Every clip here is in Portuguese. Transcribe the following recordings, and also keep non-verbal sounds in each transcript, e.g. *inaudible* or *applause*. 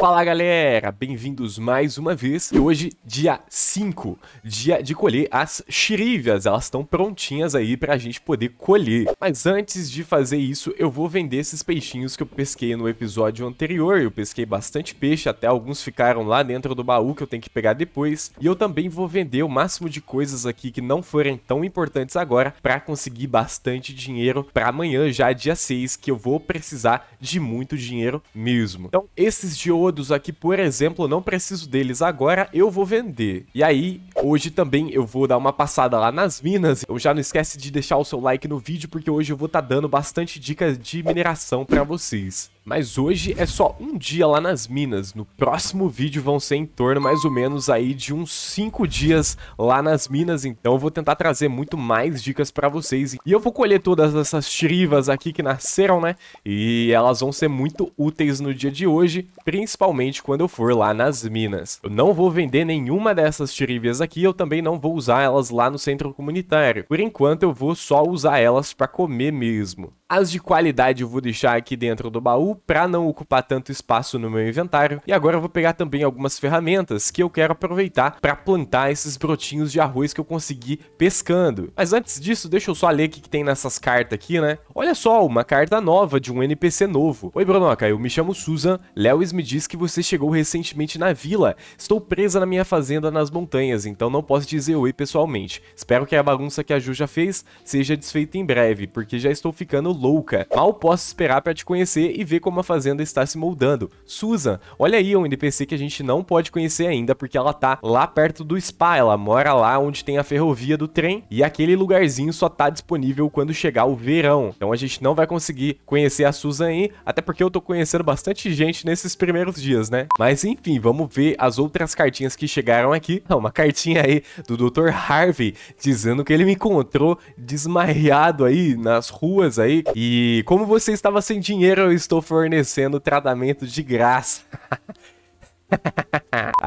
Fala galera, bem-vindos mais uma vez. E hoje, dia 5, dia de colher as xerívias. Elas estão prontinhas aí pra gente poder colher. Mas antes de fazer isso, eu vou vender esses peixinhos que eu pesquei no episódio anterior. Eu pesquei bastante peixe, até alguns ficaram lá dentro do baú que eu tenho que pegar depois. E eu também vou vender o máximo de coisas aqui que não forem tão importantes agora pra conseguir bastante dinheiro pra amanhã, já dia 6, que eu vou precisar de muito dinheiro mesmo. Então, esses de hoje todos aqui, por exemplo, não preciso deles agora, eu vou vender. E aí, hoje também eu vou dar uma passada lá nas minas. Então já não esquece de deixar o seu like no vídeo, porque hoje eu vou estar tá dando bastante dicas de mineração para vocês. Mas hoje é só um dia lá nas minas. No próximo vídeo vão ser em torno mais ou menos aí de uns 5 dias lá nas minas. Então eu vou tentar trazer muito mais dicas pra vocês. E eu vou colher todas essas chirivas aqui que nasceram, né? E elas vão ser muito úteis no dia de hoje, principalmente quando eu for lá nas minas. Eu não vou vender nenhuma dessas chirivias aqui, eu também não vou usar elas lá no centro comunitário. Por enquanto eu vou só usar elas pra comer mesmo. As de qualidade eu vou deixar aqui dentro do baú para não ocupar tanto espaço no meu inventário. E agora eu vou pegar também algumas ferramentas que eu quero aproveitar para plantar esses brotinhos de arroz que eu consegui pescando. Mas antes disso, deixa eu só ler o que, que tem nessas cartas aqui, né? Olha só, uma carta nova de um NPC novo. Oi, Brunoca, eu me chamo Susan. Lewis me diz que você chegou recentemente na vila. Estou presa na minha fazenda nas montanhas, então não posso dizer oi pessoalmente. Espero que a bagunça que a Ju já fez seja desfeita em breve, porque já estou ficando louca. Mal posso esperar para te conhecer e ver como a fazenda está se moldando. Susan, olha aí um NPC que a gente não pode conhecer ainda, porque ela tá lá perto do spa, ela mora lá onde tem a ferrovia do trem, e aquele lugarzinho só tá disponível quando chegar o verão. Então a gente não vai conseguir conhecer a Susan aí, até porque eu tô conhecendo bastante gente nesses primeiros dias, né? Mas enfim, vamos ver as outras cartinhas que chegaram aqui. Ah, *laughs* uma cartinha aí do Dr. Harvey, dizendo que ele me encontrou desmaiado aí nas ruas aí, e como você estava sem dinheiro, eu estou fornecendo tratamento de graça. *laughs*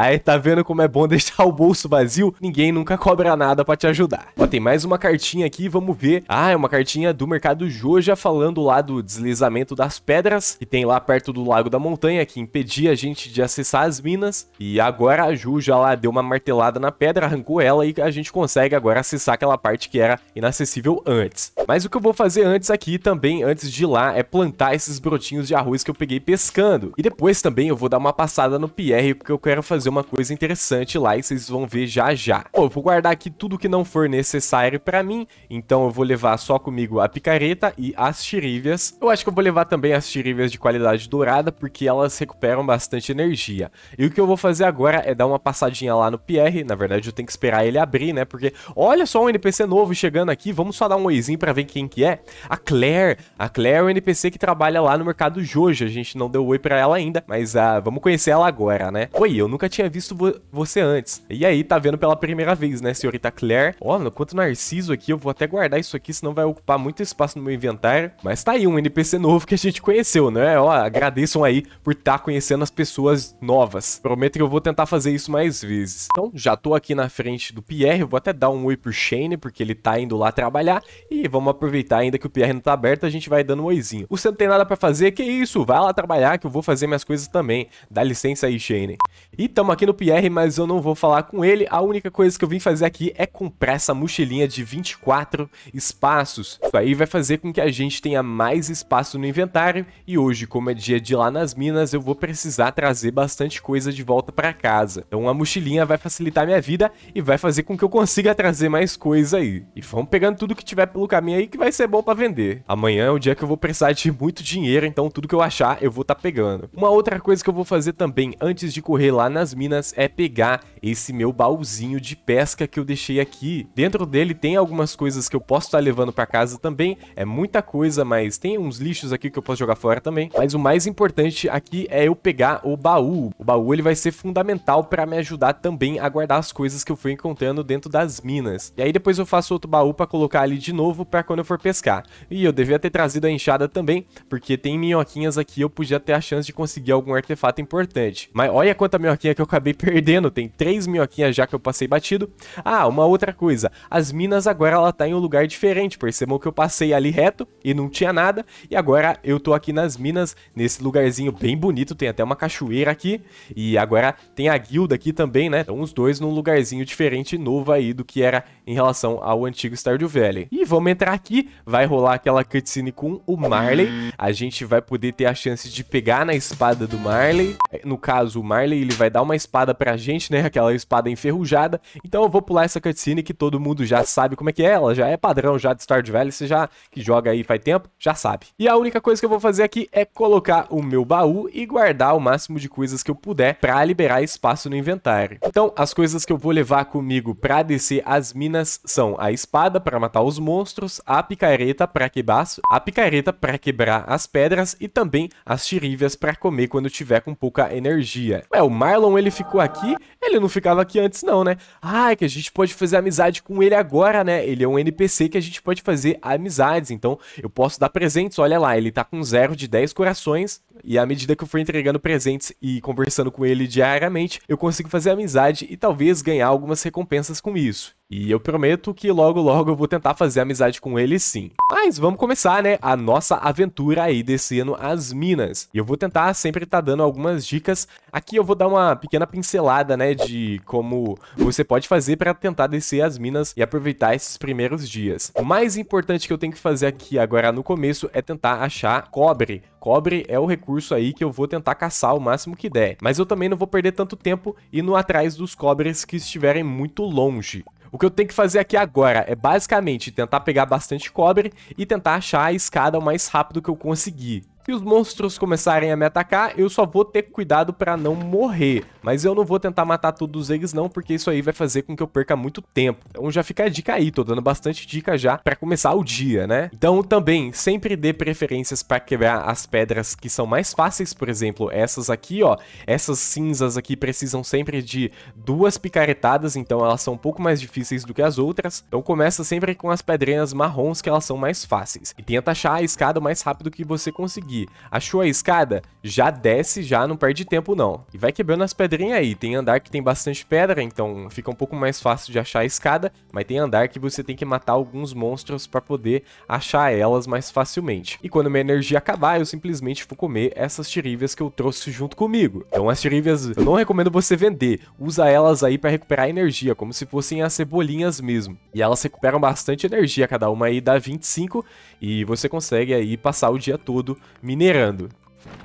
Aí tá vendo como é bom *laughs* deixar o bolso vazio? Ninguém nunca cobra nada pra te ajudar. Ó, tem mais uma cartinha aqui, vamos ver. Ah, é uma cartinha do mercado Joja falando lá do deslizamento das pedras que tem lá perto do Lago da Montanha que impedia a gente de acessar as minas. E agora a Ju já lá deu uma martelada na pedra, arrancou ela e a gente consegue agora acessar aquela parte que era inacessível antes. Mas o que eu vou fazer antes aqui também, antes de ir lá, é plantar esses brotinhos de arroz que eu peguei pescando. E depois também eu vou dar uma passada no Pierre porque eu quero fazer uma coisa interessante lá e vocês vão ver já já. Bom, eu vou guardar aqui tudo que não for necessário pra mim, então eu vou levar só comigo a picareta e as tirívias. Eu acho que eu vou levar também as tirívias de qualidade dourada, porque elas recuperam bastante energia. E o que eu vou fazer agora é dar uma passadinha lá no Pierre, na verdade eu tenho que esperar ele abrir, né, porque olha só um NPC novo chegando aqui, vamos só dar um oizinho pra ver quem que é. A Claire, a Claire é o um NPC que trabalha lá no mercado Jojo, a gente não deu oi pra ela ainda, mas ah, vamos conhecer ela agora, né. Oi, eu nunca tinha tinha visto vo você antes. E aí tá vendo pela primeira vez, né, senhorita Claire? Ó, oh, quanto Narciso aqui, eu vou até guardar isso aqui, senão vai ocupar muito espaço no meu inventário. Mas tá aí um NPC novo que a gente conheceu, né? Ó, agradeçam aí por estar tá conhecendo as pessoas novas. Prometo que eu vou tentar fazer isso mais vezes. Então, já tô aqui na frente do Pierre, eu vou até dar um oi pro Shane, porque ele tá indo lá trabalhar. E vamos aproveitar ainda que o Pierre não tá aberto, a gente vai dando um oizinho. Você não tem nada pra fazer? Que isso? Vai lá trabalhar que eu vou fazer minhas coisas também. Dá licença aí, Shane. Então, estamos aqui no PR, mas eu não vou falar com ele. A única coisa que eu vim fazer aqui é comprar essa mochilinha de 24 espaços. Isso aí vai fazer com que a gente tenha mais espaço no inventário. E hoje, como é dia de lá nas minas, eu vou precisar trazer bastante coisa de volta para casa. Então a mochilinha vai facilitar a minha vida e vai fazer com que eu consiga trazer mais coisa aí. E vamos pegando tudo que tiver pelo caminho aí que vai ser bom para vender. Amanhã é o dia que eu vou precisar de muito dinheiro, então tudo que eu achar eu vou estar tá pegando. Uma outra coisa que eu vou fazer também antes de correr lá nas das minas é pegar esse meu baúzinho de pesca que eu deixei aqui. Dentro dele tem algumas coisas que eu posso estar tá levando para casa também, é muita coisa, mas tem uns lixos aqui que eu posso jogar fora também. Mas o mais importante aqui é eu pegar o baú. O baú ele vai ser fundamental para me ajudar também a guardar as coisas que eu fui encontrando dentro das minas. E aí depois eu faço outro baú para colocar ali de novo para quando eu for pescar. E eu devia ter trazido a enxada também, porque tem minhoquinhas aqui, eu podia ter a chance de conseguir algum artefato importante. Mas olha quanta minhoquinha que que eu acabei perdendo, tem três minhoquinhas já que eu passei batido. Ah, uma outra coisa, as minas agora ela tá em um lugar diferente, percebam que eu passei ali reto e não tinha nada, e agora eu tô aqui nas minas, nesse lugarzinho bem bonito, tem até uma cachoeira aqui, e agora tem a guilda aqui também, né? Então os dois num lugarzinho diferente e novo aí do que era em relação ao antigo Stardew Valley. E vamos entrar aqui, vai rolar aquela cutscene com o Marley, a gente vai poder ter a chance de pegar na espada do Marley, é, no caso o Marley ele vai dar uma uma espada pra gente, né? Aquela espada enferrujada. Então eu vou pular essa cutscene que todo mundo já sabe como é que é. Ela já é padrão já de Stardew Valley. Você já que joga aí faz tempo, já sabe. E a única coisa que eu vou fazer aqui é colocar o meu baú e guardar o máximo de coisas que eu puder pra liberar espaço no inventário. Então as coisas que eu vou levar comigo pra descer as minas são a espada pra matar os monstros, a picareta pra quebrar, a picareta pra quebrar as pedras e também as tirívias pra comer quando tiver com pouca energia. É, o Marlon ele ficou aqui, ele não ficava aqui antes não, né? Ah, é que a gente pode fazer amizade com ele agora, né? Ele é um NPC que a gente pode fazer amizades, então eu posso dar presentes, olha lá, ele tá com zero de 10 corações, e à medida que eu for entregando presentes e conversando com ele diariamente, eu consigo fazer amizade e talvez ganhar algumas recompensas com isso. E eu prometo que logo logo eu vou tentar fazer amizade com ele sim. Mas vamos começar, né, a nossa aventura aí descendo as minas. E eu vou tentar sempre estar tá dando algumas dicas. Aqui eu vou dar uma pequena pincelada, né, de como você pode fazer para tentar descer as minas e aproveitar esses primeiros dias. O mais importante que eu tenho que fazer aqui agora no começo é tentar achar cobre. Cobre é o recurso aí que eu vou tentar caçar o máximo que der. Mas eu também não vou perder tanto tempo indo atrás dos cobres que estiverem muito longe. O que eu tenho que fazer aqui agora é basicamente tentar pegar bastante cobre e tentar achar a escada o mais rápido que eu conseguir. Se os monstros começarem a me atacar, eu só vou ter cuidado pra não morrer. Mas eu não vou tentar matar todos eles não, porque isso aí vai fazer com que eu perca muito tempo. Então já fica a dica aí, tô dando bastante dica já pra começar o dia, né? Então também, sempre dê preferências pra quebrar as pedras que são mais fáceis, por exemplo, essas aqui, ó. Essas cinzas aqui precisam sempre de duas picaretadas, então elas são um pouco mais difíceis do que as outras. Então começa sempre com as pedrinhas marrons, que elas são mais fáceis. E tenta achar a escada o mais rápido que você conseguir seguir. Achou a escada? Já desce, já não perde tempo não. E vai quebrando as pedrinhas aí. Tem andar que tem bastante pedra, então fica um pouco mais fácil de achar a escada, mas tem andar que você tem que matar alguns monstros para poder achar elas mais facilmente. E quando minha energia acabar, eu simplesmente vou comer essas tirívias que eu trouxe junto comigo. Então as tirívias eu não recomendo você vender, usa elas aí para recuperar energia, como se fossem as cebolinhas mesmo. E elas recuperam bastante energia, cada uma aí dá 25 e você consegue aí passar o dia todo minerando.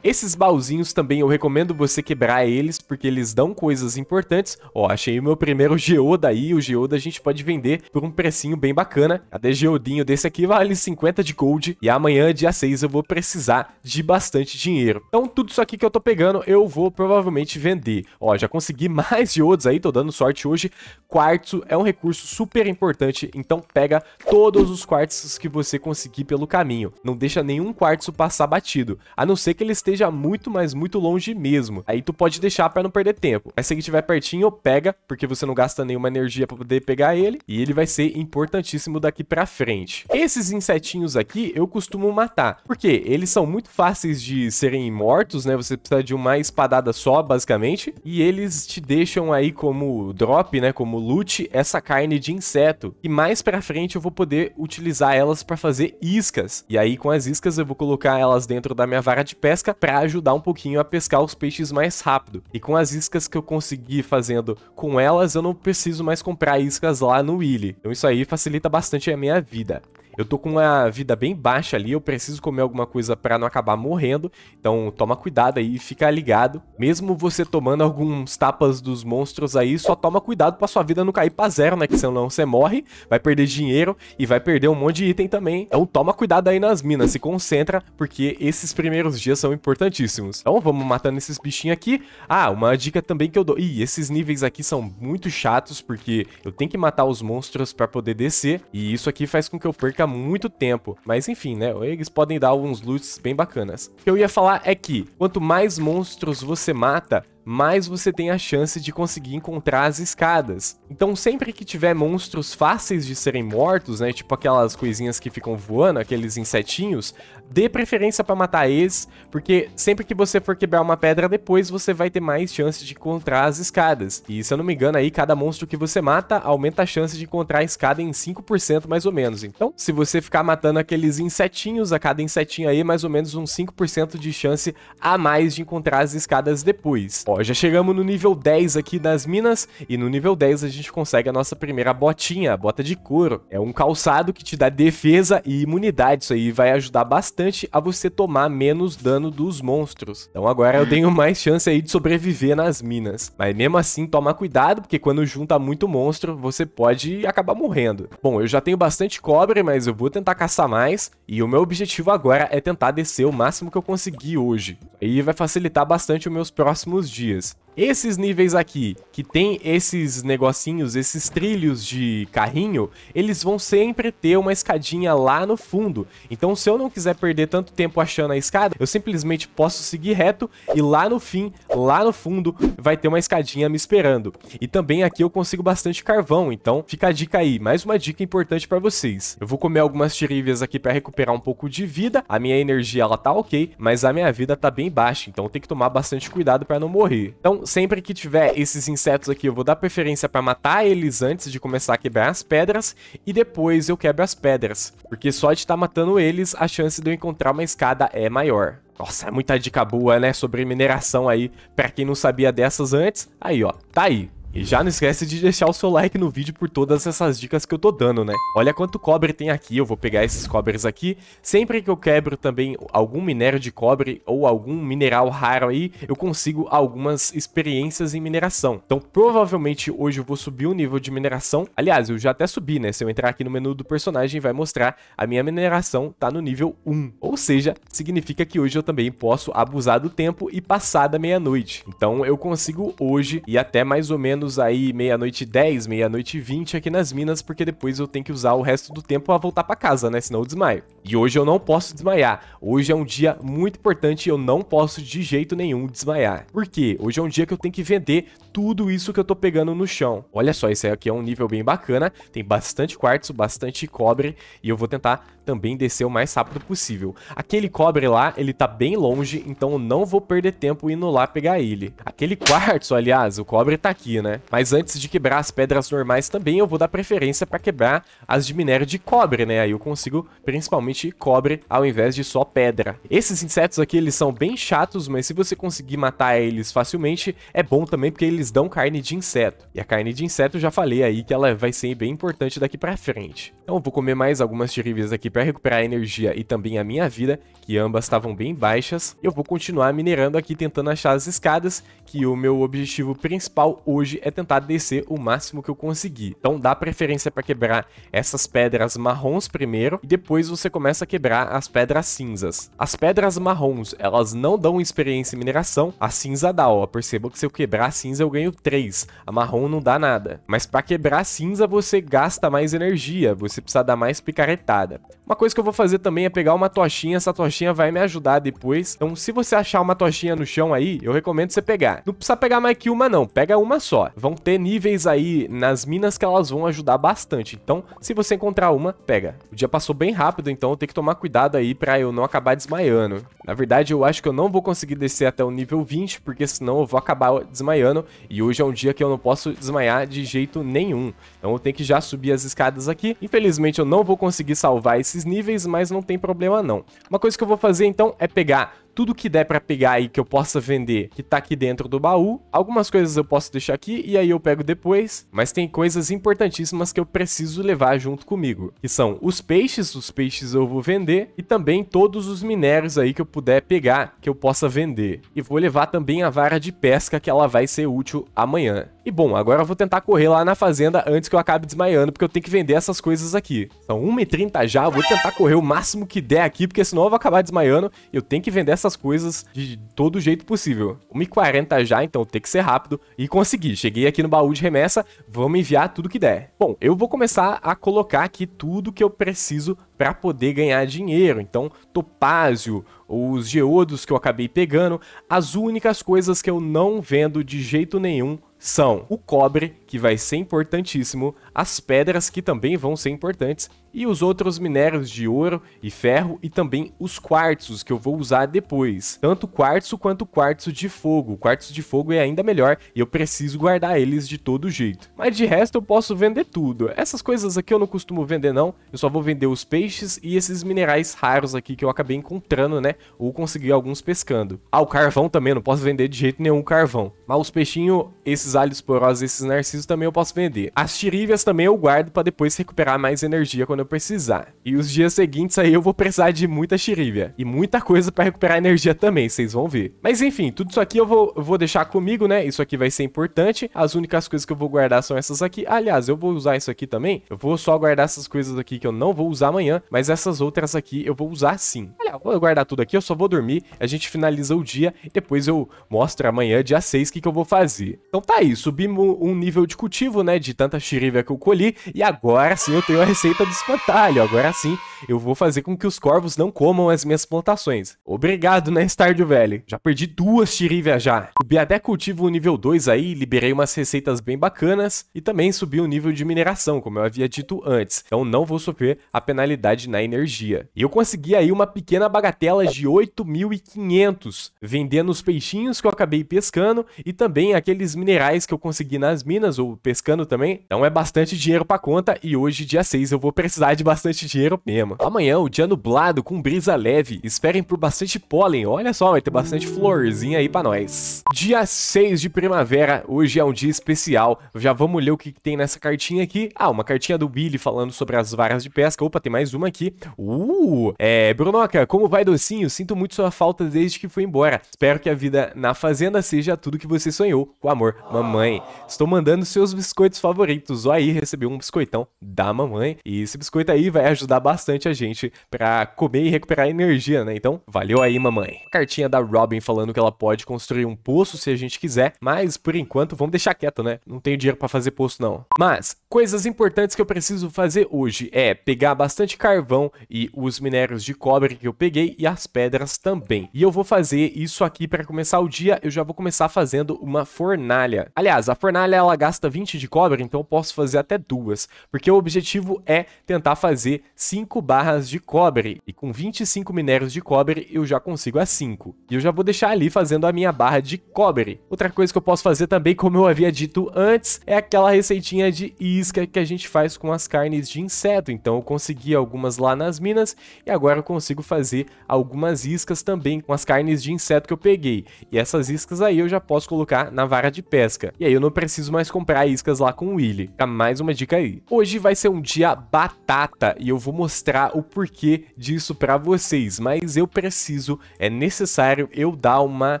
Esses baúzinhos também eu recomendo você quebrar eles, porque eles dão coisas importantes. Ó, oh, achei o meu primeiro Geoda aí, o Geoda a gente pode vender por um precinho bem bacana. Até Geodinho desse aqui vale 50 de gold, e amanhã, dia 6, eu vou precisar de bastante dinheiro. Então tudo isso aqui que eu tô pegando, eu vou provavelmente vender. Ó, oh, já consegui *laughs* mais Geodas aí, tô dando sorte hoje. Quartzo é um recurso super importante, então pega todos os quartzos que você conseguir pelo caminho. Não deixa nenhum quartzo passar batido, a não ser que que ele esteja muito, mas muito longe mesmo. Aí tu pode deixar pra não perder tempo. Mas se ele estiver pertinho, pega, porque você não gasta nenhuma energia pra poder pegar ele. E ele vai ser importantíssimo daqui pra frente. Esses insetinhos aqui eu costumo matar, porque eles são muito fáceis de serem mortos, né? Você precisa de uma espadada só, basicamente. E eles te deixam aí como drop, né? Como loot, essa carne de inseto. E mais pra frente eu vou poder utilizar elas pra fazer iscas. E aí com as iscas eu vou colocar elas dentro da minha vara de pé pesca para ajudar um pouquinho a pescar os peixes mais rápido. E com as iscas que eu consegui fazendo com elas, eu não preciso mais comprar iscas lá no Willy. Então isso aí facilita bastante a minha vida. Eu tô com uma vida bem baixa ali, eu preciso comer alguma coisa para não acabar morrendo. Então toma cuidado aí, fica ligado. Mesmo você tomando alguns tapas dos monstros aí, só toma cuidado pra sua vida não cair pra zero, né? Que senão você morre, vai perder dinheiro e vai perder um monte de item também. Então toma cuidado aí nas minas, se concentra, porque esses primeiros dias são importantíssimos. Então vamos matando esses bichinhos aqui. Ah, uma dica também que eu dou. Ih, esses níveis aqui são muito chatos, porque eu tenho que matar os monstros pra poder descer. E isso aqui faz com que eu perca muito tempo. Mas enfim, né? Eles podem dar alguns loots bem bacanas. O que eu ia falar é que, quanto mais monstros você mata, mais você tem a chance de conseguir encontrar as escadas. Então sempre que tiver monstros fáceis de serem mortos, né, tipo aquelas coisinhas que ficam voando, aqueles insetinhos, dê preferência para matar eles, porque sempre que você for quebrar uma pedra depois, você vai ter mais chance de encontrar as escadas. E se eu não me engano aí, cada monstro que você mata aumenta a chance de encontrar a escada em 5% mais ou menos. Então, se você ficar matando aqueles insetinhos, a cada insetinho aí, mais ou menos um 5% de chance a mais de encontrar as escadas depois. Ó, já chegamos no nível 10 aqui das minas, e no nível 10 a gente consegue a nossa primeira botinha, a bota de couro. É um calçado que te dá defesa e imunidade, isso aí vai ajudar bastante a você tomar menos dano dos monstros. Então agora eu tenho mais chance aí de sobreviver nas minas. Mas mesmo assim, toma cuidado, porque quando junta muito monstro, você pode acabar morrendo. Bom, eu já tenho bastante cobre, mas eu vou tentar caçar mais. E o meu objetivo agora é tentar descer o máximo que eu conseguir hoje. Aí vai facilitar bastante os meus próximos dias. Esses níveis aqui, que tem esses negocinhos, esses trilhos de carrinho, eles vão sempre ter uma escadinha lá no fundo. Então se eu não quiser perder tanto tempo achando a escada, eu simplesmente posso seguir reto e lá no fim, lá no fundo, vai ter uma escadinha me esperando. E também aqui eu consigo bastante carvão, então fica a dica aí, mais uma dica importante para vocês. Eu vou comer algumas tirívias aqui para recuperar um pouco de vida, a minha energia ela tá ok, mas a minha vida tá bem baixa, então tem que tomar bastante cuidado para não morrer. Então sempre que tiver esses insetos aqui, eu vou dar preferência para matar eles antes de começar a quebrar as pedras, e depois eu quebro as pedras, porque só de estar tá matando eles, a chance de eu encontrar uma escada é maior. Nossa, é muita dica boa, né, sobre mineração aí, para quem não sabia dessas antes, aí ó, tá aí, e já não esquece de deixar o seu like no vídeo por todas essas dicas que eu tô dando, né? Olha quanto cobre tem aqui, eu vou pegar esses cobres aqui. Sempre que eu quebro também algum minério de cobre ou algum mineral raro aí, eu consigo algumas experiências em mineração. Então provavelmente hoje eu vou subir o nível de mineração. Aliás, eu já até subi, né? Se eu entrar aqui no menu do personagem, vai mostrar a minha mineração tá no nível 1. Ou seja, significa que hoje eu também posso abusar do tempo e passar da meia-noite. Então eu consigo hoje e até mais ou menos menos aí meia-noite 10, meia-noite 20 aqui nas minas, porque depois eu tenho que usar o resto do tempo a voltar para casa, né? Senão eu desmaio. E hoje eu não posso desmaiar. Hoje é um dia muito importante e eu não posso de jeito nenhum desmaiar. Por quê? Hoje é um dia que eu tenho que vender tudo isso que eu tô pegando no chão. Olha só, isso aqui é um nível bem bacana. Tem bastante quartzo, bastante cobre e eu vou tentar também descer o mais rápido possível. Aquele cobre lá, ele tá bem longe, então eu não vou perder tempo indo lá pegar ele. Aquele quartzo, aliás, o cobre tá aqui, né? Mas antes de quebrar as pedras normais também, eu vou dar preferência pra quebrar as de minério de cobre, né? Aí eu consigo principalmente cobre ao invés de só pedra. Esses insetos aqui, eles são bem chatos, mas se você conseguir matar eles facilmente, é bom também porque eles dão carne de inseto. E a carne de inseto, já falei aí que ela vai ser bem importante daqui pra frente. Então eu vou comer mais algumas terríveis aqui pra para recuperar a energia e também a minha vida, que ambas estavam bem baixas. Eu vou continuar minerando aqui, tentando achar as escadas que o meu objetivo principal hoje é tentar descer o máximo que eu conseguir. Então dá preferência para quebrar essas pedras marrons primeiro e depois você começa a quebrar as pedras cinzas. As pedras marrons, elas não dão experiência em mineração, a cinza dá, ó. Perceba que se eu quebrar a cinza eu ganho 3, a marrom não dá nada. Mas para quebrar a cinza você gasta mais energia, você precisa dar mais picaretada. Uma coisa que eu vou fazer também é pegar uma tochinha, essa tochinha vai me ajudar depois. Então se você achar uma tochinha no chão aí, eu recomendo você pegar. É. Não precisa pegar mais que uma não, pega uma só. Vão ter níveis aí nas minas que elas vão ajudar bastante. Então, se você encontrar uma, pega. O dia passou bem rápido, então eu tenho que tomar cuidado aí pra eu não acabar desmaiando. Na verdade, eu acho que eu não vou conseguir descer até o nível 20, porque senão eu vou acabar desmaiando. E hoje é um dia que eu não posso desmaiar de jeito nenhum. Então eu tenho que já subir as escadas aqui. Infelizmente eu não vou conseguir salvar esses níveis, mas não tem problema não. Uma coisa que eu vou fazer então é pegar tudo que der para pegar aí que eu possa vender, que tá aqui dentro do baú. Algumas coisas eu posso deixar aqui e aí eu pego depois, mas tem coisas importantíssimas que eu preciso levar junto comigo, que são os peixes, os peixes eu vou vender, e também todos os minérios aí que eu puder pegar, que eu possa vender. E vou levar também a vara de pesca, que ela vai ser útil amanhã. E bom, agora eu vou tentar correr lá na fazenda antes que eu acabe desmaiando, porque eu tenho que vender essas coisas aqui. São 1h30 já, vou tentar correr o máximo que der aqui, porque senão eu vou acabar desmaiando, e eu tenho que vender essas coisas de todo jeito possível. 1 40 já, então tem que ser rápido e consegui. Cheguei aqui no baú de remessa, vamos enviar tudo que der. Bom, eu vou começar a colocar aqui tudo que eu preciso para poder ganhar dinheiro. Então, topázio, os geodos que eu acabei pegando, as únicas coisas que eu não vendo de jeito nenhum são o cobre que vai ser importantíssimo, as pedras, que também vão ser importantes, e os outros minérios de ouro e ferro e também os quartzos que eu vou usar depois. Tanto quartzo quanto quartzo de fogo. O quartzo de fogo é ainda melhor e eu preciso guardar eles de todo jeito. Mas de resto eu posso vender tudo. Essas coisas aqui eu não costumo vender não, eu só vou vender os peixes e esses minerais raros aqui que eu acabei encontrando, né? Ou consegui alguns pescando. Ah, o carvão também, não posso vender de jeito nenhum carvão. Mas os peixinhos, esses alhos porosos, esses narcisos preciso também eu posso vender. As tirívias também eu guardo para depois recuperar mais energia quando eu precisar. E os dias seguintes aí eu vou precisar de muita tirívia e muita coisa para recuperar energia também, vocês vão ver. Mas enfim, tudo isso aqui eu vou, vou deixar comigo, né? Isso aqui vai ser importante. As únicas coisas que eu vou guardar são essas aqui. Aliás, eu vou usar isso aqui também. Eu vou só guardar essas coisas aqui que eu não vou usar amanhã, mas essas outras aqui eu vou usar sim. Aliás, vou guardar tudo aqui, eu só vou dormir, a gente finaliza o dia e depois eu mostro amanhã, dia 6, o que, que eu vou fazer. Então tá aí, subimos um nível de de cultivo, né? De tanta xirívia que eu colhi. E agora sim eu tenho a receita do espantalho. Agora sim eu vou fazer com que os corvos não comam as minhas plantações. Obrigado, né, Stardew Valley? Já perdi duas xirívias já. Subi até cultivo nível 2 aí, liberei umas receitas bem bacanas. E também subi o nível de mineração, como eu havia dito antes. Então não vou sofrer a penalidade na energia. E eu consegui aí uma pequena bagatela de 8.500, vendendo os peixinhos que eu acabei pescando e também aqueles minerais que eu consegui nas minas, ou pescando também, então é bastante dinheiro pra conta e hoje, dia 6, eu vou precisar de bastante dinheiro mesmo. Amanhã, o dia nublado, com brisa leve, esperem por bastante pólen, olha só, vai ter bastante florzinha aí pra nós. Dia 6 de primavera, hoje é um dia especial, já vamos ler o que, que tem nessa cartinha aqui. Ah, uma cartinha do Billy falando sobre as varas de pesca, opa, tem mais uma aqui. Uh, é, Brunoca, como vai docinho? Sinto muito sua falta desde que foi embora. Espero que a vida na fazenda seja tudo que você sonhou, com amor, mamãe. Estou mandando seus biscoitos favoritos. ou Aí recebeu um biscoitão da mamãe e esse biscoito aí vai ajudar bastante a gente para comer e recuperar energia, né? Então, valeu aí, mamãe. cartinha da Robin falando que ela pode construir um poço se a gente quiser, mas por enquanto vamos deixar quieto, né? Não tenho dinheiro para fazer poço não. Mas Coisas importantes que eu preciso fazer hoje é pegar bastante carvão e os minérios de cobre que eu peguei e as pedras também. E eu vou fazer isso aqui para começar o dia, eu já vou começar fazendo uma fornalha. Aliás, a fornalha ela gasta 20 de cobre, então eu posso fazer até duas, porque o objetivo é tentar fazer 5 barras de cobre. E com 25 minérios de cobre eu já consigo as 5. E eu já vou deixar ali fazendo a minha barra de cobre. Outra coisa que eu posso fazer também, como eu havia dito antes, é aquela receitinha de isca que a gente faz com as carnes de inseto, então eu consegui algumas lá nas minas e agora eu consigo fazer algumas iscas também com as carnes de inseto que eu peguei. E essas iscas aí eu já posso colocar na vara de pesca. E aí eu não preciso mais comprar iscas lá com o Willy. Tá mais uma dica aí. Hoje vai ser um dia batata e eu vou mostrar o porquê disso pra vocês, mas eu preciso, é necessário eu dar uma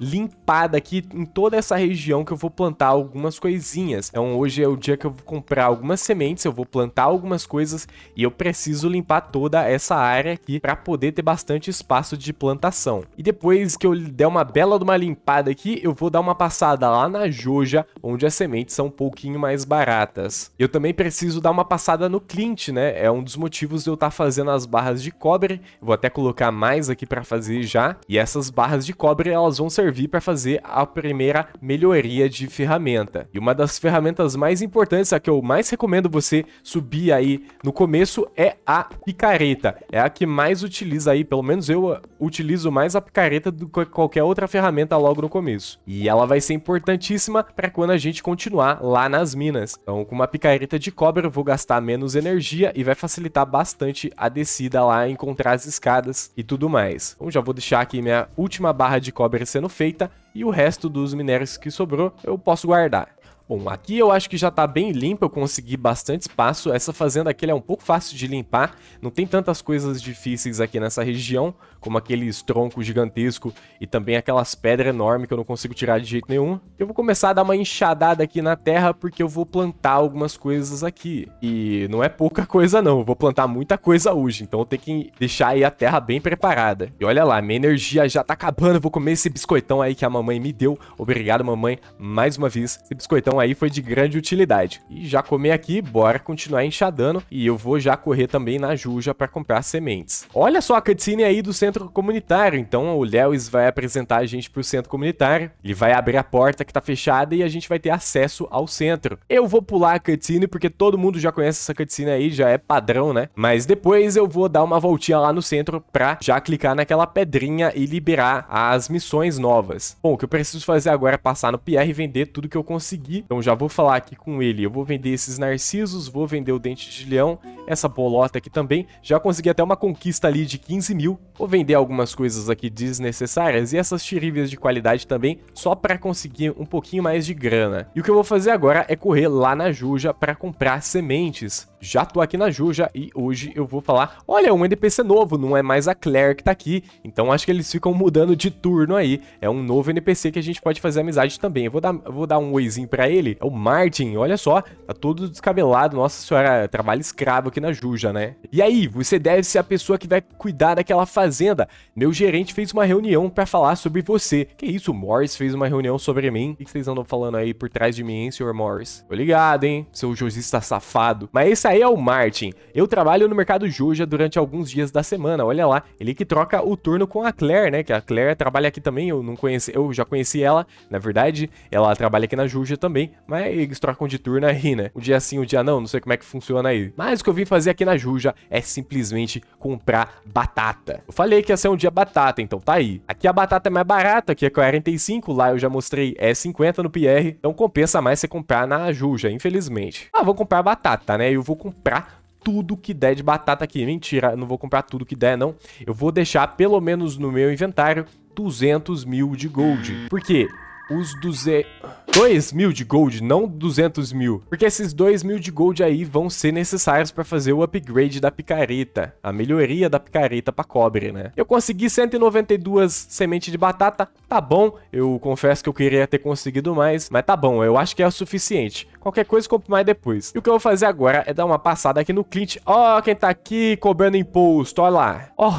limpada aqui em toda essa região que eu vou plantar algumas coisinhas. Então hoje é o dia que eu vou comprar algumas algumas sementes, eu vou plantar algumas coisas e eu preciso limpar toda essa área aqui para poder ter bastante espaço de plantação. E depois que eu der uma bela de uma limpada aqui, eu vou dar uma passada lá na Joja, onde as sementes são um pouquinho mais baratas. Eu também preciso dar uma passada no Clint, né? É um dos motivos de eu estar tá fazendo as barras de cobre. vou até colocar mais aqui para fazer já. E essas barras de cobre, elas vão servir para fazer a primeira melhoria de ferramenta. E uma das ferramentas mais importantes, a que eu mais recomendo você subir aí no começo é a picareta. É a que mais utiliza aí, pelo menos eu ah, utilizo mais a picareta do que qualquer outra ferramenta logo no começo. E ela vai ser importantíssima para quando a gente continuar lá nas minas. Então, com uma picareta de cobre eu vou gastar menos energia e vai facilitar bastante a descida lá, encontrar as escadas e tudo mais. Então já vou deixar aqui minha última barra de cobre sendo feita e o resto dos minérios que sobrou eu posso guardar. Bom, aqui eu acho que já está bem limpo, eu consegui bastante espaço. Essa fazenda aqui é um pouco fácil de limpar, não tem tantas coisas difíceis aqui nessa região como aqueles troncos gigantescos e também aquelas pedras enormes que eu não consigo tirar de jeito nenhum. Eu vou começar a dar uma enxadada aqui na terra porque eu vou plantar algumas coisas aqui. E não é pouca coisa não, eu vou plantar muita coisa hoje, então eu tenho que deixar aí a terra bem preparada. E olha lá, minha energia já tá acabando, eu vou comer esse biscoitão aí que a mamãe me deu. Obrigado, mamãe, mais uma vez. Esse biscoitão aí foi de grande utilidade. E já comer aqui, bora continuar enxadando e eu vou já correr também na Juja para comprar sementes. Olha só a cutscene aí do centro centro comunitário. Então o Lewis vai apresentar a gente pro centro comunitário. Ele vai abrir a porta que tá fechada e a gente vai ter acesso ao centro. Eu vou pular a cutscene porque todo mundo já conhece essa cutscene aí, já é padrão, né? Mas depois eu vou dar uma voltinha lá no centro pra já clicar naquela pedrinha e liberar as missões novas. Bom, o que eu preciso fazer agora é passar no Pierre e vender tudo que eu conseguir. Então já vou falar aqui com ele. Eu vou vender esses narcisos, vou vender o dente de leão, essa bolota aqui também. Já consegui até uma conquista ali de 15 mil. Vou vender vender algumas coisas aqui desnecessárias e essas tirívias de qualidade também, só para conseguir um pouquinho mais de grana. E o que eu vou fazer agora é correr lá na Juja para comprar sementes. Já tô aqui na Juja e hoje eu vou falar, olha, um NPC novo, não é mais a Claire que tá aqui, então acho que eles ficam mudando de turno aí. É um novo NPC que a gente pode fazer amizade também. Eu vou dar, vou dar um oizinho para ele, é o Martin, olha só, tá todo descabelado, nossa senhora, trabalho escravo aqui na Juja, né? E aí, você deve ser a pessoa que vai cuidar daquela fazenda agenda. Meu gerente fez uma reunião para falar sobre você. Que isso, Morris fez uma reunião sobre mim. O que vocês andam falando aí por trás de mim, hein, senhor Morris? Tô ligado, hein, seu jojista safado. Mas esse aí é o Martin. Eu trabalho no mercado Joja durante alguns dias da semana, olha lá. Ele que troca o turno com a Claire, né? Que a Claire trabalha aqui também, eu não conheci, eu já conheci ela, na verdade, ela trabalha aqui na Juja também, mas eles trocam de turno aí, né? Um dia sim, um dia não, não sei como é que funciona aí. Mas o que eu vim fazer aqui na Juja é simplesmente comprar batata. Eu falei que ia ser um dia batata, então tá aí. Aqui a batata é mais barata, aqui é 45, lá eu já mostrei é 50 no PR, então compensa mais você comprar na Juja, infelizmente. Ah, vou comprar batata, né? Eu vou comprar tudo que der de batata aqui. Mentira, não vou comprar tudo que der, não. Eu vou deixar, pelo menos no meu inventário, 200 mil de gold. Porque os 200... 2 mil de gold, não 200 mil. Porque esses 2 mil de gold aí vão ser necessários para fazer o upgrade da picareta, a melhoria da picareta para cobre, né? Eu consegui 192 sementes de batata, tá bom. Eu confesso que eu queria ter conseguido mais, mas tá bom, eu acho que é o suficiente. Qualquer coisa compro mais depois. E o que eu vou fazer agora é dar uma passada aqui no Clint. Ó, oh, quem tá aqui cobrando imposto, olha lá. Ó,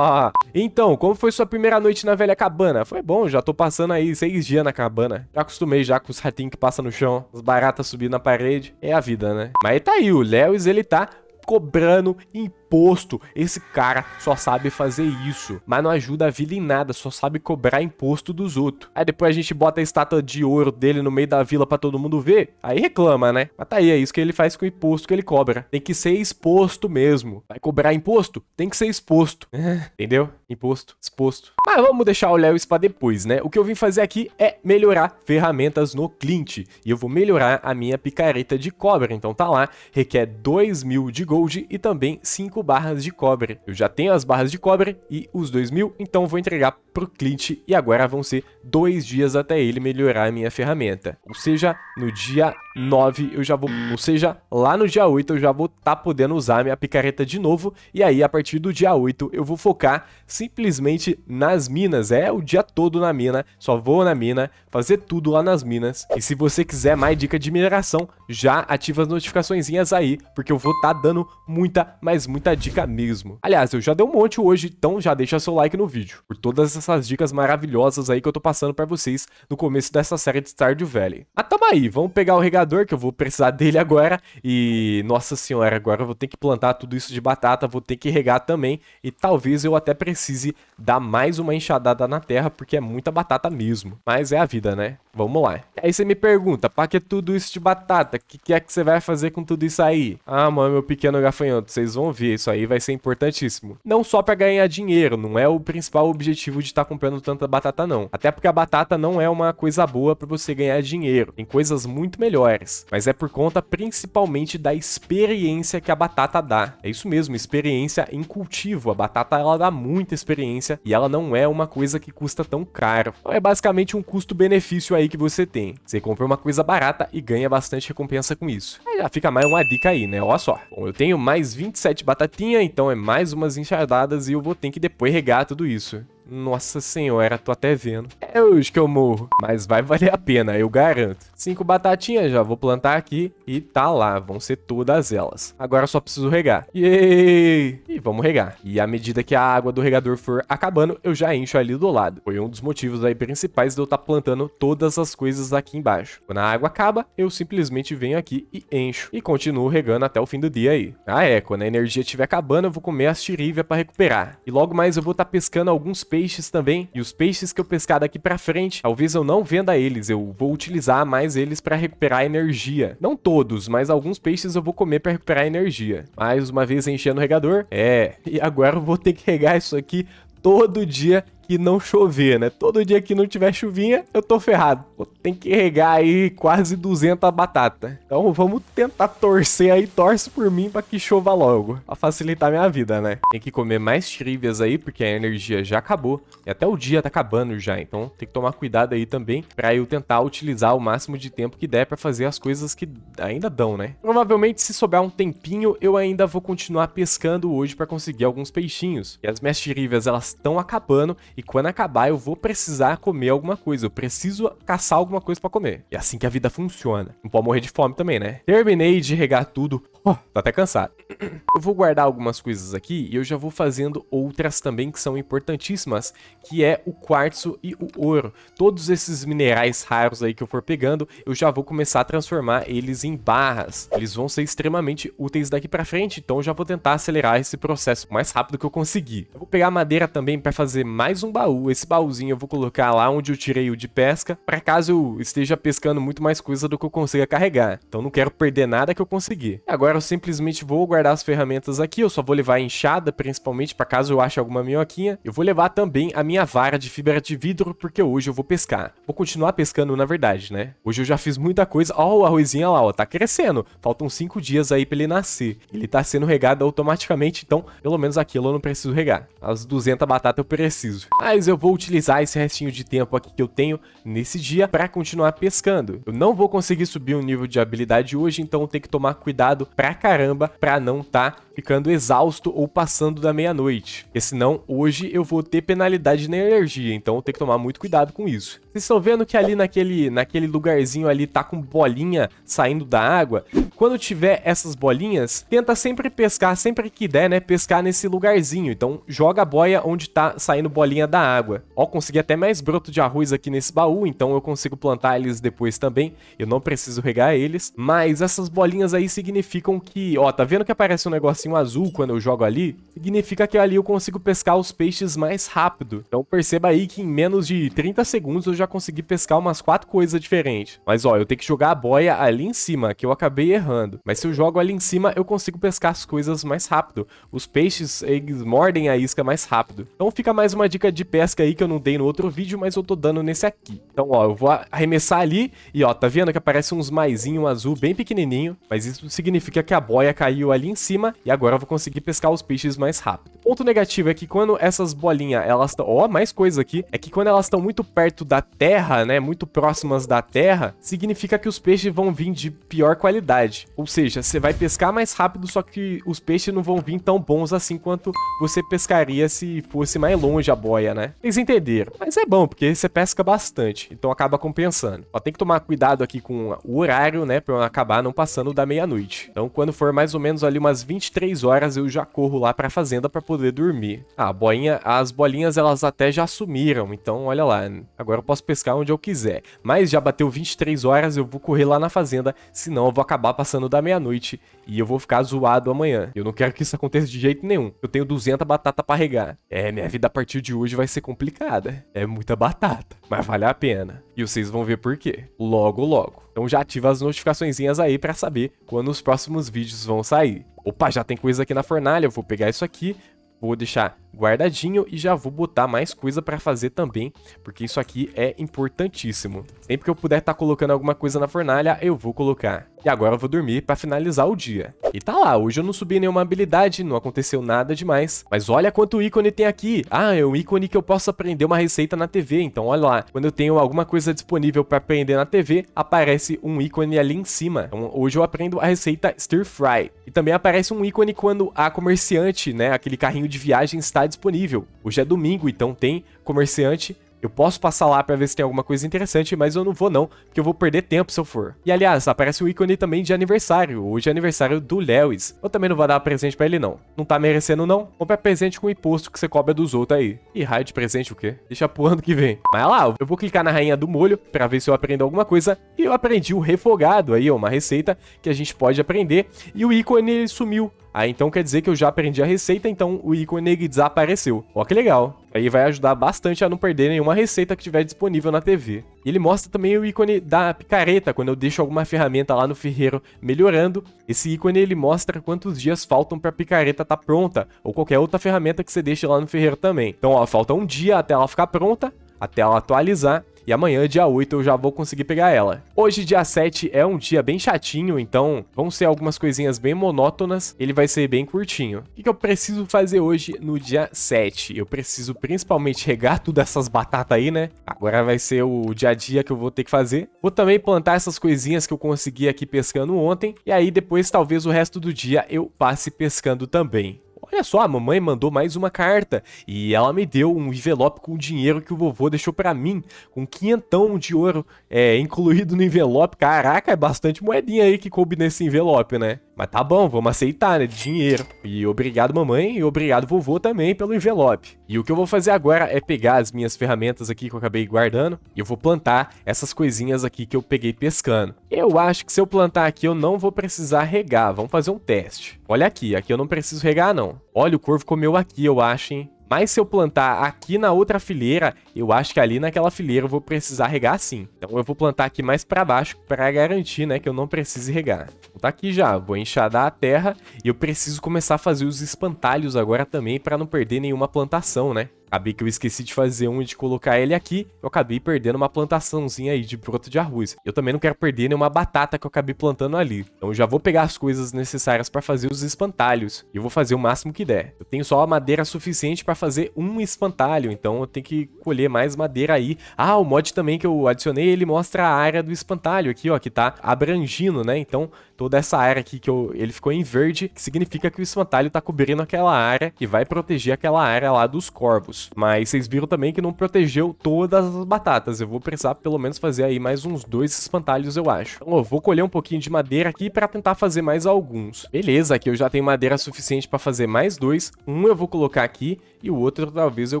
oh. então, como foi sua primeira noite na velha cabana? Foi bom, já tô passando aí seis dias na cabana. Já acostumei já com os ratinhos que passam no chão, as baratas subindo na parede. É a vida, né? Mas tá aí, o Lewis, ele tá cobrando em imposto. Esse cara só sabe fazer isso, mas não ajuda a vila em nada, só sabe cobrar imposto dos outros. Aí depois a gente bota a estátua de ouro dele no meio da vila para todo mundo ver, aí reclama, né? Mas tá aí, é isso que ele faz com o imposto que ele cobra. Tem que ser exposto mesmo. Vai cobrar imposto? Tem que ser exposto. *laughs* Entendeu? Imposto, exposto. Mas vamos deixar o Léo para depois, né? O que eu vim fazer aqui é melhorar ferramentas no Clint. E eu vou melhorar a minha picareta de cobra. Então tá lá, requer 2 mil de gold e também 5 5 barras de cobre. Eu já tenho as barras de cobre e os 2 mil, então vou entregar pro Clint e agora vão ser dois dias até ele melhorar a minha ferramenta. Ou seja, no dia 9 eu já vou, ou seja, lá no dia 8 eu já vou estar tá podendo usar minha picareta de novo, e aí a partir do dia 8 eu vou focar simplesmente nas minas, é o dia todo na mina, só vou na mina, fazer tudo lá nas minas, e se você quiser mais dica de mineração, já ativa as notificaçõezinhas aí, porque eu vou estar tá dando muita, mas muita dica mesmo. Aliás, eu já dei um monte hoje, então já deixa seu like no vídeo, por todas essas dicas maravilhosas aí que eu tô passando pra vocês no começo dessa série de Stardew Valley. Ah, tamo aí, vamos pegar o regalo que eu vou precisar *laughs* dele agora. E, nossa senhora, agora eu vou ter que plantar tudo isso de batata, vou ter que regar também. E talvez eu até precise dar mais uma enxadada na terra, porque é muita batata mesmo. Mas é a vida, né? Vamos lá. Aí você me pergunta, pra que é tudo isso de batata? O que, que, é que você vai fazer com tudo isso aí? Ah, mano, meu pequeno gafanhoto, vocês vão ver, isso aí vai ser importantíssimo. Não só pra ganhar dinheiro, não é o principal objetivo de estar tá comprando tanta batata, não. Até porque a batata não é uma coisa boa pra você ganhar dinheiro. Tem coisas muito melhores maiores, mas é por conta principalmente da experiência que a batata dá. É isso mesmo, experiência em cultivo. A batata ela dá muita experiência e ela não é uma coisa que custa tão caro. Então é basicamente um custo-benefício aí que você tem. Você compra uma coisa barata e ganha bastante recompensa com isso. Aí já fica mais uma dica aí, né? Olha só. Bom, eu tenho mais 27 batatinha, então é mais umas enxardadas e eu vou ter que depois regar tudo isso. Nossa senhora, tô até vendo. É hoje que eu morro. Mas vai valer a pena, eu garanto. Cinco batatinhas já vou plantar aqui e tá lá. Vão ser todas elas. Agora só preciso regar. Yay! E vamos regar. E à medida que a água do regador for acabando, eu já encho ali do lado. Foi um dos motivos aí principais de eu estar tá plantando todas as coisas aqui embaixo. Quando a água acaba, eu simplesmente venho aqui e encho. E continuo regando até o fim do dia aí. Ah é, quando a energia estiver acabando, eu vou comer as tirívia para recuperar. E logo mais eu vou estar tá pescando alguns peixes também. E os peixes que eu pescar daqui pra frente, talvez eu não venda eles. Eu vou utilizar mais eles pra recuperar energia. Não todos, mas alguns peixes eu vou comer pra recuperar energia. Mais uma vez enchendo o regador. É, e agora eu vou ter que regar isso aqui todo dia que não chover, né? Todo dia que não tiver chuvinha, eu tô ferrado. tem que regar aí quase 200 batata. Então vamos tentar torcer aí, torce por mim para que chova logo, pra facilitar minha vida, né? Tem que comer mais trivias aí, porque a energia já acabou e até o dia tá acabando já, então tem que tomar cuidado aí também para eu tentar utilizar o máximo de tempo que der para fazer as coisas que ainda dão, né? Provavelmente se sobrar um tempinho, eu ainda vou continuar pescando hoje para conseguir alguns peixinhos. E as minhas trivias elas estão acabando e e quando acabar eu vou precisar comer alguma coisa, eu preciso caçar alguma coisa para comer. É assim que a vida funciona. Não pode morrer de fome também, né? Terminei de regar tudo. Oh, tô até cansado. Eu vou guardar algumas coisas aqui e eu já vou fazendo outras também que são importantíssimas, que é o quartzo e o ouro. Todos esses minerais raros aí que eu for pegando, eu já vou começar a transformar eles em barras. Eles vão ser extremamente úteis daqui pra frente, então já vou tentar acelerar esse processo o mais rápido que eu conseguir. Eu vou pegar madeira também para fazer mais um baú. Esse baúzinho eu vou colocar lá onde eu tirei o de pesca, para caso eu esteja pescando muito mais coisa do que eu consiga carregar. Então não quero perder nada que eu conseguir. Agora eu simplesmente vou guardar as ferramentas aqui, eu só vou levar a enxada, principalmente para caso eu ache alguma minhoquinha. Eu vou levar também a minha vara de fibra de vidro, porque hoje eu vou pescar. Vou continuar pescando, na verdade, né? Hoje eu já fiz muita coisa. Ó, o arrozinho lá, ó, tá crescendo. Faltam 5 dias aí pra ele nascer. Ele tá sendo regado automaticamente, então pelo menos aquilo eu não preciso regar. As 200 batatas eu preciso. Mas eu vou utilizar esse restinho de tempo aqui que eu tenho nesse dia para continuar pescando. Eu não vou conseguir subir o um nível de habilidade hoje, então tem que tomar cuidado pra caramba para não estar tá ficando exausto ou passando da meia-noite. Porque senão hoje eu vou ter penalidade na energia, então eu tenho que tomar muito cuidado com isso. Vocês estão vendo que ali naquele, naquele lugarzinho ali tá com bolinha saindo da água? Quando tiver essas bolinhas, tenta sempre pescar, sempre que der, né? Pescar nesse lugarzinho. Então joga a boia onde tá saindo bolinha da água. Ó, consegui até mais broto de arroz aqui nesse baú, então eu consigo plantar eles depois também. Eu não preciso regar eles, mas essas bolinhas aí significam que... Ó, tá vendo que aparece um negocinho azul quando eu jogo ali? Significa que ali eu consigo pescar os peixes mais rápido. Então perceba aí que em menos de 30 segundos eu já consegui pescar umas quatro coisas diferentes. Mas ó, eu tenho que jogar a boia ali em cima, que eu acabei errando. Mas se eu jogo ali em cima, eu consigo pescar as coisas mais rápido. Os peixes, eles mordem a isca mais rápido. Então fica mais uma dica de pesca aí que eu não dei no outro vídeo, mas eu tô dando nesse aqui. Então, ó, eu vou arremessar ali e, ó, tá vendo que aparece uns maisinho azul bem pequenininho, mas isso significa que a boia caiu ali em cima e agora eu vou conseguir pescar os peixes mais rápido. Ponto negativo é que quando essas bolinhas, elas estão... Ó, mais coisa aqui. É que quando elas estão muito perto da terra, né, muito próximas da terra, significa que os peixes vão vir de pior qualidade. Ou seja, você vai pescar mais rápido, só que os peixes não vão vir tão bons assim quanto você pescaria se fosse mais longe a boia noia, né? Eles entenderam. Mas é bom, porque você pesca bastante, então acaba compensando. Só tem que tomar cuidado aqui com o horário, né, pra eu acabar não passando da meia-noite. Então, quando for mais ou menos ali umas 23 horas, eu já corro lá pra fazenda pra poder dormir. Ah, boinha, as bolinhas, elas até já sumiram, então olha lá, agora eu posso pescar onde eu quiser. Mas já bateu 23 horas, eu vou correr lá na fazenda, senão eu vou acabar passando da meia-noite e eu vou ficar zoado amanhã. Eu não quero que isso aconteça de jeito nenhum. Eu tenho 200 batata pra regar. É, minha vida a partir de hoje hoje vai ser complicada. É muita batata, mas vale a pena. E vocês vão ver por quê. Logo, logo. Então já ativa as notificaçõezinhas aí para saber quando os próximos vídeos vão sair. Opa, já tem coisa aqui na fornalha, eu vou pegar isso aqui, vou deixar guardadinho e já vou botar mais coisa para fazer também, porque isso aqui é importantíssimo. Sempre que eu puder estar tá colocando alguma coisa na fornalha, eu vou colocar. E agora eu vou dormir para finalizar o dia. E tá lá, hoje eu não subi nenhuma habilidade, não aconteceu nada demais. Mas olha quanto ícone tem aqui. Ah, é um ícone que eu posso aprender uma receita na TV, então olha lá. Quando eu tenho alguma coisa disponível para aprender na TV, aparece um ícone ali em cima. Então hoje eu aprendo a receita Stir Fry. E também aparece um ícone quando a comerciante, né, aquele carrinho de viagem está está disponível. Hoje é domingo, então tem comerciante. Eu posso passar lá para ver se tem alguma coisa interessante, mas eu não vou não, porque eu vou perder tempo se eu for. E aliás, aparece o ícone também de aniversário. Hoje é aniversário do Lewis. Eu também não vou dar presente para ele não. Não tá merecendo não? Compre presente com o imposto que você cobra dos outros aí. E raio de presente o quê? Deixa pro ano que vem. Mas lá, eu vou clicar na rainha do molho para ver se eu aprendo alguma coisa. E eu aprendi o refogado aí, ó, uma receita que a gente pode aprender. E o ícone sumiu. Aí então quer dizer que eu já aprendi a receita, então o ícone desapareceu. Ó que legal. Aí vai ajudar bastante a não perder nenhuma receita que tiver disponível na TV. E ele mostra também o ícone da picareta, quando eu deixo alguma ferramenta lá no ferreiro melhorando. Esse ícone ele mostra quantos dias faltam para a picareta estar tá pronta, ou qualquer outra ferramenta que você deixe lá no ferreiro também. Então ó, falta um dia até ela ficar pronta, até ela atualizar e amanhã, dia 8, eu já vou conseguir pegar ela. Hoje, dia 7, é um dia bem chatinho, então vão ser algumas coisinhas bem monótonas, ele vai ser bem curtinho. O que eu preciso fazer hoje no dia 7? Eu preciso principalmente regar todas essas batatas aí, né? Agora vai ser o dia a dia que eu vou ter que fazer. Vou também plantar essas coisinhas que eu consegui aqui pescando ontem, e aí depois talvez o resto do dia eu passe pescando também. Olha só, a mamãe mandou mais uma carta e ela me deu um envelope com o dinheiro que o vovô deixou para mim, com quinhentão de ouro é, incluído no envelope. Caraca, é bastante moedinha aí que coube nesse envelope, né? Mas tá bom, vamos aceitar, né? Dinheiro. E obrigado, mamãe, e obrigado, vovô, também pelo envelope. E o que eu vou fazer agora é pegar as minhas ferramentas aqui que eu acabei guardando e eu vou plantar essas coisinhas aqui que eu peguei pescando. Eu acho que se eu plantar aqui, eu não vou precisar regar. Vamos fazer um teste. Olha aqui, aqui eu não preciso regar, não. Olha, o corvo comeu aqui, eu acho, hein? Mas se eu plantar aqui na outra fileira, eu acho que ali naquela fileira eu vou precisar regar sim. Então eu vou plantar aqui mais para baixo para garantir, né, que eu não precise regar. Então, tá aqui já, vou enxadar a terra e eu preciso começar a fazer os espantalhos agora também para não perder nenhuma plantação, né? Acabei que eu esqueci de fazer um e de colocar ele aqui, eu acabei perdendo uma plantaçãozinha aí de broto de arroz. Eu também não quero perder nenhuma batata que eu acabei plantando ali. Então eu já vou pegar as coisas necessárias para fazer os espantalhos e eu vou fazer o máximo que der. Eu tenho só a madeira suficiente para fazer um espantalho, então eu tenho que colher mais madeira aí. Ah, o mod também que eu adicionei, ele mostra a área do espantalho aqui, ó, que tá abrangindo, né? Então toda essa área aqui que eu, ele ficou em verde, que significa que o espantalho tá cobrindo aquela área e vai proteger aquela área lá dos corvos isso. Mas vocês viram também que não protegeu todas as batatas. Eu vou precisar pelo menos fazer aí mais uns dois espantalhos, eu acho. Então eu vou colher um pouquinho de madeira aqui para tentar fazer mais alguns. Beleza, aqui eu já tenho madeira suficiente para fazer mais dois. Um eu vou colocar aqui e o outro talvez eu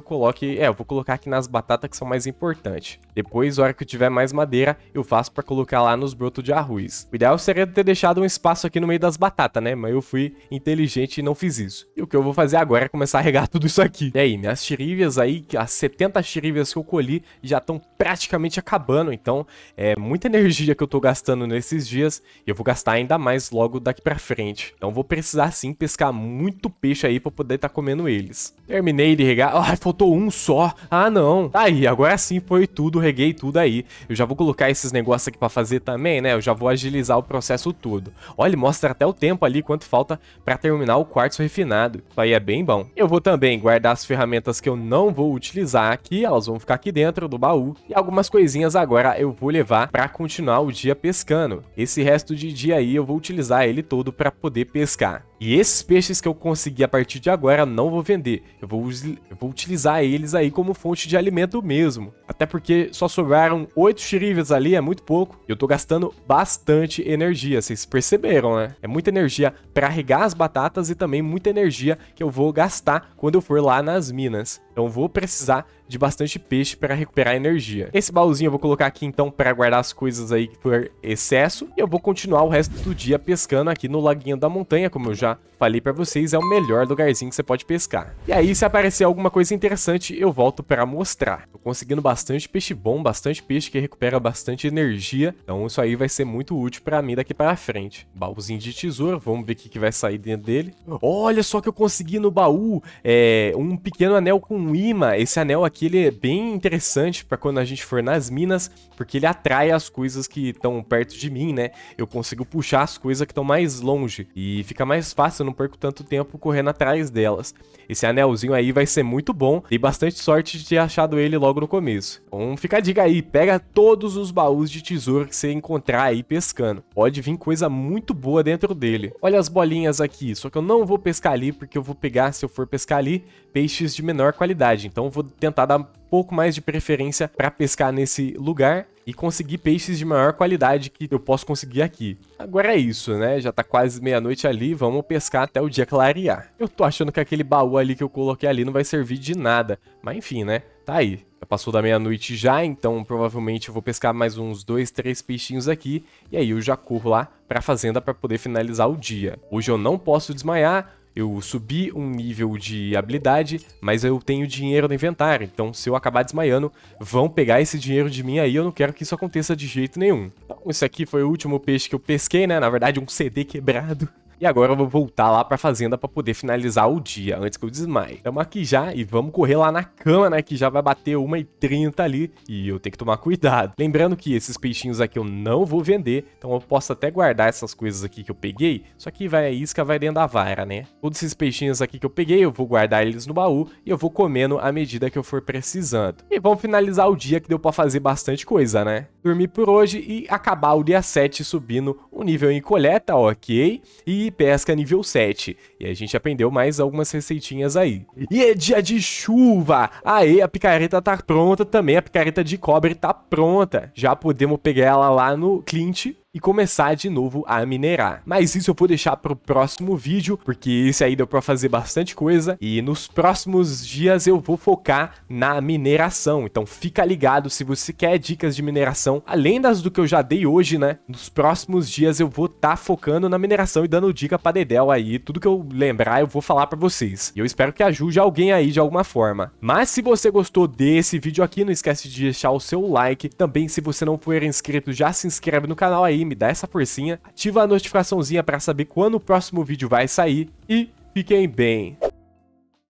coloque, é, eu vou colocar aqui nas batatas que são mais importantes. Depois, na hora que eu tiver mais madeira, eu faço para colocar lá nos brotos de arroz. O ideal seria ter deixado um espaço aqui no meio das batatas, né? Mas eu fui inteligente e não fiz isso. E o que eu vou fazer agora é começar a regar *laughs* tudo isso aqui. E aí, minhas tirívias aí, as 70 tirívias que eu colhi já estão praticamente acabando, então é muita energia que eu tô gastando nesses dias e eu vou gastar ainda mais logo daqui para frente. Então vou precisar sim pescar muito peixe aí para poder estar tá comendo eles. Terminei terminei de regar. Ah, *laughs* faltou um só. Ah, não. Tá aí, agora sim foi tudo, reguei tudo aí. Eu já vou colocar esses negócios aqui pra fazer também, né? Eu já vou agilizar o processo todo. Olha, mostra até o tempo ali, quanto falta pra terminar o quartzo refinado. Isso aí é bem bom. Eu vou também guardar as ferramentas que eu não vou utilizar aqui. Elas vão ficar aqui dentro do baú. E algumas coisinhas agora eu vou levar pra continuar o dia pescando. Esse resto de dia aí eu vou utilizar ele todo pra poder pescar. E esses peixes que eu conseguir a partir de agora não vou vender. Eu vou, eu vou utilizar eles aí como fonte de alimento mesmo. Até porque só sobraram 8 xerifes ali, é muito pouco. E eu tô gastando bastante energia, vocês perceberam, né? É muita energia para regar as batatas e também muita energia que eu vou gastar quando eu for lá nas minas. Então vou precisar de bastante peixe para recuperar energia. Esse baúzinho eu vou colocar aqui então para guardar as coisas aí por excesso e eu vou continuar o resto do dia pescando aqui no laguinho da montanha, como eu já falei para vocês, é o melhor lugarzinho que você pode pescar. E aí se aparecer alguma coisa interessante, eu volto para mostrar. Tô conseguindo bastante peixe bom, bastante peixe que recupera bastante energia, então isso aí vai ser muito útil para mim daqui para frente. Baúzinho de tesouro, vamos ver o que, que vai sair dentro dele. Olha só que eu consegui no baú, é, um pequeno anel com imã, esse anel aqui que ele é bem interessante para quando a gente for nas minas, porque ele atrai as coisas que estão perto de mim, né? Eu consigo puxar as coisas que estão mais longe e fica mais fácil, eu não perco tanto tempo correndo atrás delas. Esse anelzinho aí vai ser muito bom e bastante sorte de ter achado ele logo no começo. Então fica a dica aí, pega todos os baús de tesouro que você encontrar aí pescando. Pode vir coisa muito boa dentro dele. Olha as bolinhas aqui, só que eu não vou pescar ali porque eu vou pegar, se eu for pescar ali, peixes de menor qualidade. Então eu vou tentar dar dar um pouco mais de preferência para pescar nesse lugar e conseguir peixes de maior qualidade que eu posso conseguir aqui. Agora é isso, né? Já tá quase meia-noite ali, vamos pescar até o dia clarear. Eu tô achando que aquele baú ali que eu coloquei ali não vai servir de nada, mas enfim, né? Tá aí. Já passou da meia-noite já, então provavelmente eu vou pescar mais uns dois, três peixinhos aqui, e aí eu já corro lá pra fazenda para poder finalizar o dia. Hoje eu não posso desmaiar, eu subi um nível de habilidade, mas eu tenho dinheiro no inventário, então se eu acabar desmaiando, vão pegar esse dinheiro de mim aí, eu não quero que isso aconteça de jeito nenhum. Então, esse aqui foi o último peixe que eu pesquei, né? Na verdade, um CD quebrado. E agora eu vou voltar lá pra fazenda pra poder finalizar o dia, antes que eu desmaie. Tamo aqui já e vamos correr lá na cama, né? Que já vai bater 1h30 ali e eu tenho que tomar cuidado. Lembrando que esses peixinhos aqui eu não vou vender, então eu posso até guardar essas coisas aqui que eu peguei, só que vai a isca vai dentro da vara, né? Todos esses peixinhos aqui que eu peguei, eu vou guardar eles no baú e eu vou comendo à medida que eu for precisando. E vamos finalizar o dia que deu pra fazer bastante coisa, né? Dormir por hoje e acabar o dia 7 subindo o nível em coleta, ok? E pesca nível 7. E a gente aprendeu mais algumas receitinhas aí. E é dia de chuva! Aê, a picareta tá pronta também, a picareta de cobre tá pronta. Já podemos pegar ela lá no Clint e começar de novo a minerar. Mas isso eu vou deixar para o próximo vídeo, porque esse aí deu para fazer bastante coisa e nos próximos dias eu vou focar na mineração. Então fica ligado se você quer dicas de mineração, além das do que eu já dei hoje, né? Nos próximos dias eu vou estar tá focando na mineração e dando dica para Dedel aí, tudo que eu lembrar eu vou falar para vocês. E eu espero que ajude alguém aí de alguma forma. Mas se você gostou desse vídeo aqui, não esquece de deixar o seu like. Também se você não for inscrito, já se inscreve no canal aí me dá essa forcinha, ativa a notificaçãozinha para saber quando o próximo vídeo vai sair e fiquem bem.